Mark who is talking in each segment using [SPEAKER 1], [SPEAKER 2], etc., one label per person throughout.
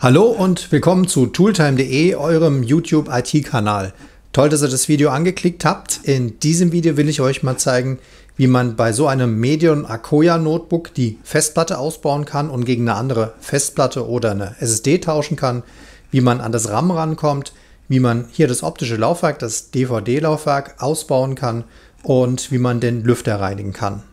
[SPEAKER 1] Hallo und willkommen zu tooltime.de, eurem YouTube IT-Kanal. Toll, dass ihr das Video angeklickt habt. In diesem Video will ich euch mal zeigen, wie man bei so einem Medion Akoya Notebook die Festplatte ausbauen kann und gegen eine andere Festplatte oder eine SSD tauschen kann, wie man an das RAM rankommt, wie man hier das optische Laufwerk, das DVD-Laufwerk ausbauen kann und wie man den Lüfter reinigen kann.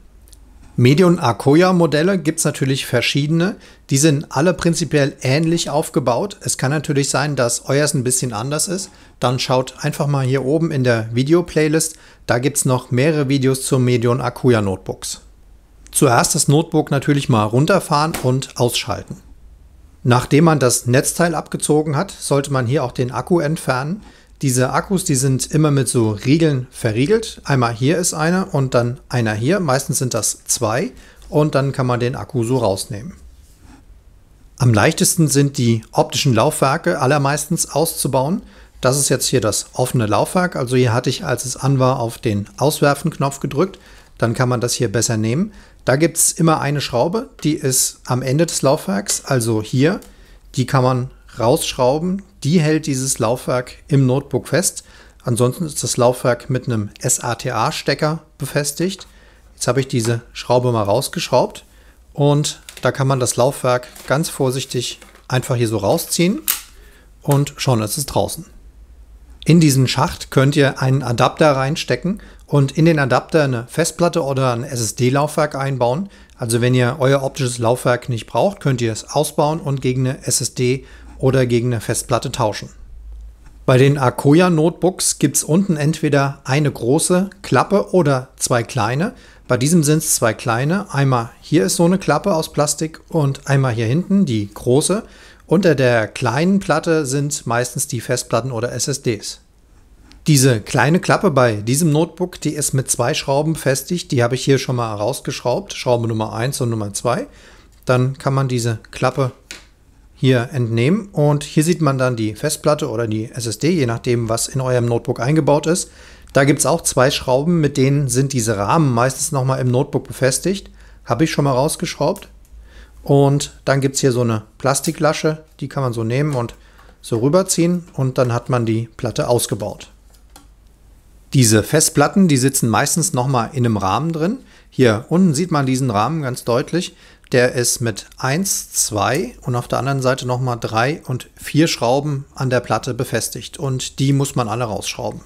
[SPEAKER 1] Medion-Akoya-Modelle gibt es natürlich verschiedene. Die sind alle prinzipiell ähnlich aufgebaut. Es kann natürlich sein, dass euer ein bisschen anders ist. Dann schaut einfach mal hier oben in der Video-Playlist. Da gibt es noch mehrere Videos zu Medion-Akoya-Notebooks. Zuerst das Notebook natürlich mal runterfahren und ausschalten. Nachdem man das Netzteil abgezogen hat, sollte man hier auch den Akku entfernen. Diese Akkus, die sind immer mit so Riegeln verriegelt. Einmal hier ist einer und dann einer hier. Meistens sind das zwei und dann kann man den Akku so rausnehmen. Am leichtesten sind die optischen Laufwerke allermeistens auszubauen. Das ist jetzt hier das offene Laufwerk. Also hier hatte ich, als es an war, auf den Auswerfen-Knopf gedrückt. Dann kann man das hier besser nehmen. Da gibt es immer eine Schraube, die ist am Ende des Laufwerks, also hier. Die kann man rausschrauben. Die hält dieses Laufwerk im Notebook fest. Ansonsten ist das Laufwerk mit einem SATA-Stecker befestigt. Jetzt habe ich diese Schraube mal rausgeschraubt und da kann man das Laufwerk ganz vorsichtig einfach hier so rausziehen und schon ist es draußen. In diesen Schacht könnt ihr einen Adapter reinstecken und in den Adapter eine Festplatte oder ein SSD-Laufwerk einbauen. Also wenn ihr euer optisches Laufwerk nicht braucht, könnt ihr es ausbauen und gegen eine SSD oder gegen eine Festplatte tauschen. Bei den Arcoya Notebooks gibt es unten entweder eine große Klappe oder zwei kleine. Bei diesem sind es zwei kleine. Einmal hier ist so eine Klappe aus Plastik und einmal hier hinten die große. Unter der kleinen Platte sind meistens die Festplatten oder SSDs. Diese kleine Klappe bei diesem Notebook, die ist mit zwei Schrauben befestigt. Die habe ich hier schon mal rausgeschraubt. Schraube Nummer 1 und Nummer 2. Dann kann man diese Klappe hier entnehmen. Und hier sieht man dann die Festplatte oder die SSD, je nachdem, was in eurem Notebook eingebaut ist. Da gibt es auch zwei Schrauben, mit denen sind diese Rahmen meistens nochmal im Notebook befestigt. Habe ich schon mal rausgeschraubt. Und dann gibt es hier so eine Plastiklasche, die kann man so nehmen und so rüberziehen und dann hat man die Platte ausgebaut. Diese Festplatten, die sitzen meistens nochmal in einem Rahmen drin. Hier unten sieht man diesen Rahmen ganz deutlich. Der ist mit 1, 2 und auf der anderen Seite nochmal 3 und 4 Schrauben an der Platte befestigt. Und die muss man alle rausschrauben.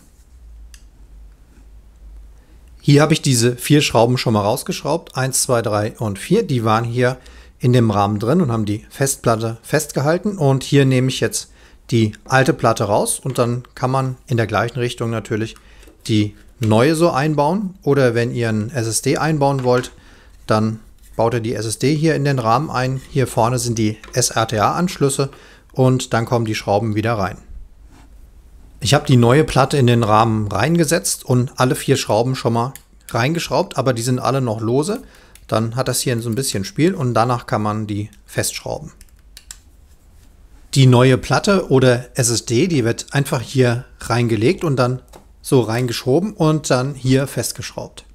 [SPEAKER 1] Hier habe ich diese vier Schrauben schon mal rausgeschraubt. 1, 2, 3 und 4. Die waren hier in dem Rahmen drin und haben die Festplatte festgehalten. Und hier nehme ich jetzt die alte Platte raus und dann kann man in der gleichen Richtung natürlich die neue so einbauen. Oder wenn ihr ein SSD einbauen wollt, dann baut ihr die SSD hier in den Rahmen ein. Hier vorne sind die SRTA-Anschlüsse und dann kommen die Schrauben wieder rein. Ich habe die neue Platte in den Rahmen reingesetzt und alle vier Schrauben schon mal reingeschraubt, aber die sind alle noch lose. Dann hat das hier so ein bisschen Spiel und danach kann man die festschrauben. Die neue Platte oder SSD, die wird einfach hier reingelegt und dann so reingeschoben und dann hier festgeschraubt.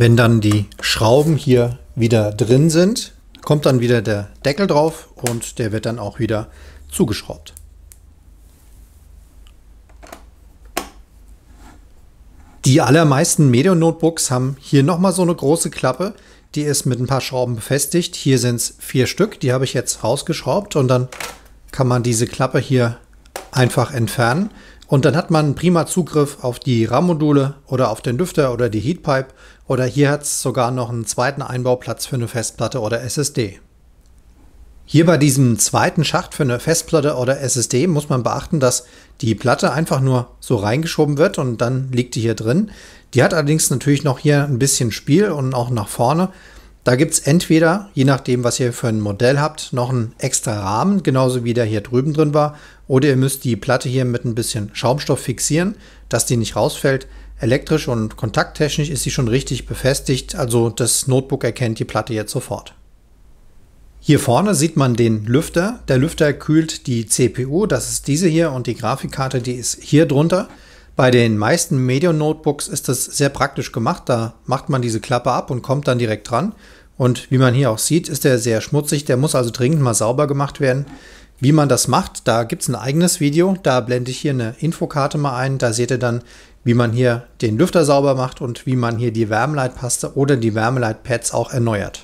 [SPEAKER 1] Wenn dann die Schrauben hier wieder drin sind, kommt dann wieder der Deckel drauf und der wird dann auch wieder zugeschraubt. Die allermeisten Medium Notebooks haben hier nochmal so eine große Klappe, die ist mit ein paar Schrauben befestigt. Hier sind es vier Stück, die habe ich jetzt rausgeschraubt und dann kann man diese Klappe hier einfach entfernen. Und dann hat man prima Zugriff auf die RAM-Module oder auf den Lüfter oder die Heatpipe oder hier hat es sogar noch einen zweiten Einbauplatz für eine Festplatte oder SSD. Hier bei diesem zweiten Schacht für eine Festplatte oder SSD muss man beachten, dass die Platte einfach nur so reingeschoben wird und dann liegt die hier drin. Die hat allerdings natürlich noch hier ein bisschen Spiel und auch nach vorne. Da gibt es entweder, je nachdem, was ihr für ein Modell habt, noch einen extra Rahmen, genauso wie der hier drüben drin war. Oder ihr müsst die Platte hier mit ein bisschen Schaumstoff fixieren, dass die nicht rausfällt. Elektrisch und kontakttechnisch ist sie schon richtig befestigt, also das Notebook erkennt die Platte jetzt sofort. Hier vorne sieht man den Lüfter. Der Lüfter kühlt die CPU, das ist diese hier, und die Grafikkarte, die ist hier drunter. Bei den meisten Medium-Notebooks ist das sehr praktisch gemacht. Da macht man diese Klappe ab und kommt dann direkt dran. Und wie man hier auch sieht, ist der sehr schmutzig. Der muss also dringend mal sauber gemacht werden. Wie man das macht, da gibt es ein eigenes Video. Da blende ich hier eine Infokarte mal ein. Da seht ihr dann, wie man hier den Lüfter sauber macht und wie man hier die Wärmeleitpaste oder die Wärmeleitpads auch erneuert.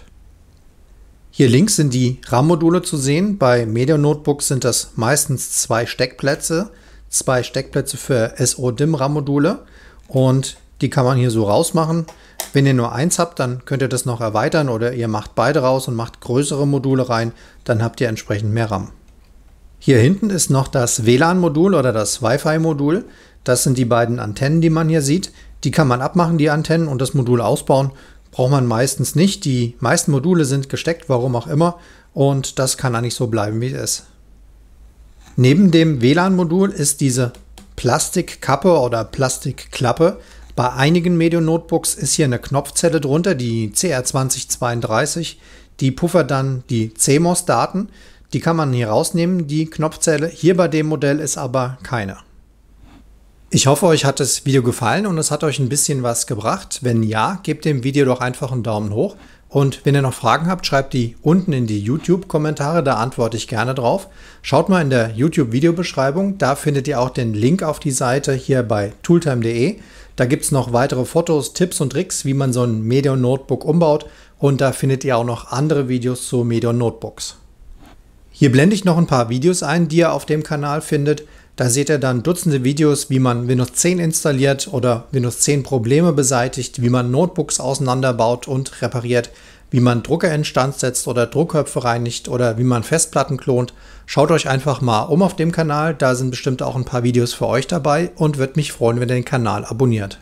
[SPEAKER 1] Hier links sind die RAM-Module zu sehen. Bei Media Notebooks sind das meistens zwei Steckplätze zwei Steckplätze für SO-DIMM-RAM-Module und die kann man hier so rausmachen. Wenn ihr nur eins habt, dann könnt ihr das noch erweitern oder ihr macht beide raus und macht größere Module rein, dann habt ihr entsprechend mehr RAM. Hier hinten ist noch das WLAN-Modul oder das Wi-Fi-Modul. Das sind die beiden Antennen, die man hier sieht. Die kann man abmachen, die Antennen, und das Modul ausbauen. Braucht man meistens nicht. Die meisten Module sind gesteckt, warum auch immer. Und das kann eigentlich so bleiben, wie es ist. Neben dem WLAN-Modul ist diese Plastikkappe oder Plastikklappe bei einigen Medium Notebooks ist hier eine Knopfzelle drunter, die CR2032. Die puffert dann die CMOS-Daten. Die kann man hier rausnehmen, die Knopfzelle. Hier bei dem Modell ist aber keine. Ich hoffe, euch hat das Video gefallen und es hat euch ein bisschen was gebracht. Wenn ja, gebt dem Video doch einfach einen Daumen hoch und wenn ihr noch Fragen habt, schreibt die unten in die YouTube-Kommentare, da antworte ich gerne drauf. Schaut mal in der YouTube-Videobeschreibung, da findet ihr auch den Link auf die Seite hier bei tooltime.de. Da gibt es noch weitere Fotos, Tipps und Tricks, wie man so ein medion Notebook umbaut. Und da findet ihr auch noch andere Videos zu medion Notebooks. Hier blende ich noch ein paar Videos ein, die ihr auf dem Kanal findet. Da seht ihr dann Dutzende Videos, wie man Windows 10 installiert oder Windows 10 Probleme beseitigt, wie man Notebooks auseinanderbaut und repariert, wie man Drucker instand setzt oder Druckköpfe reinigt oder wie man Festplatten klont. Schaut euch einfach mal um auf dem Kanal, da sind bestimmt auch ein paar Videos für euch dabei und würde mich freuen, wenn ihr den Kanal abonniert.